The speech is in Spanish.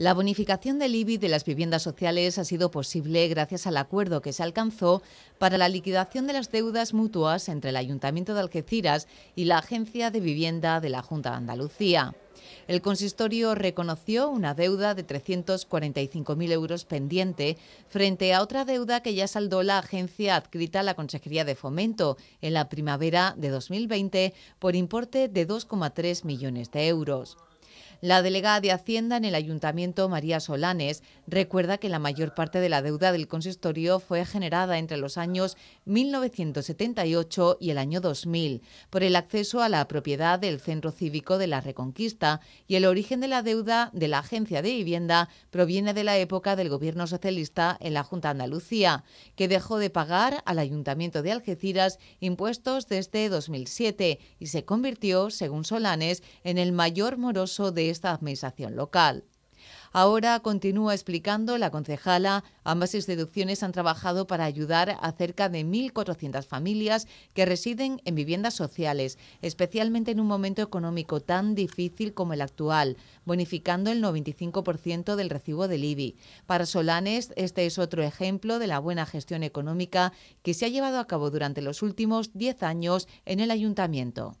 La bonificación del IBI de las viviendas sociales ha sido posible gracias al acuerdo que se alcanzó para la liquidación de las deudas mutuas entre el Ayuntamiento de Algeciras y la Agencia de Vivienda de la Junta de Andalucía. El consistorio reconoció una deuda de 345.000 euros pendiente frente a otra deuda que ya saldó la agencia adscrita a la Consejería de Fomento en la primavera de 2020 por importe de 2,3 millones de euros. La delegada de Hacienda en el Ayuntamiento, María Solanes, recuerda que la mayor parte de la deuda del consistorio fue generada entre los años 1978 y el año 2000 por el acceso a la propiedad del Centro Cívico de la Reconquista y el origen de la deuda de la Agencia de Vivienda proviene de la época del Gobierno socialista en la Junta Andalucía, que dejó de pagar al Ayuntamiento de Algeciras impuestos desde 2007 y se convirtió, según Solanes, en el mayor moroso de esta administración local. Ahora continúa explicando la concejala, ambas instituciones han trabajado para ayudar a cerca de 1.400 familias que residen en viviendas sociales, especialmente en un momento económico tan difícil como el actual, bonificando el 95% del recibo del IBI. Para Solanes, este es otro ejemplo de la buena gestión económica que se ha llevado a cabo durante los últimos 10 años en el ayuntamiento.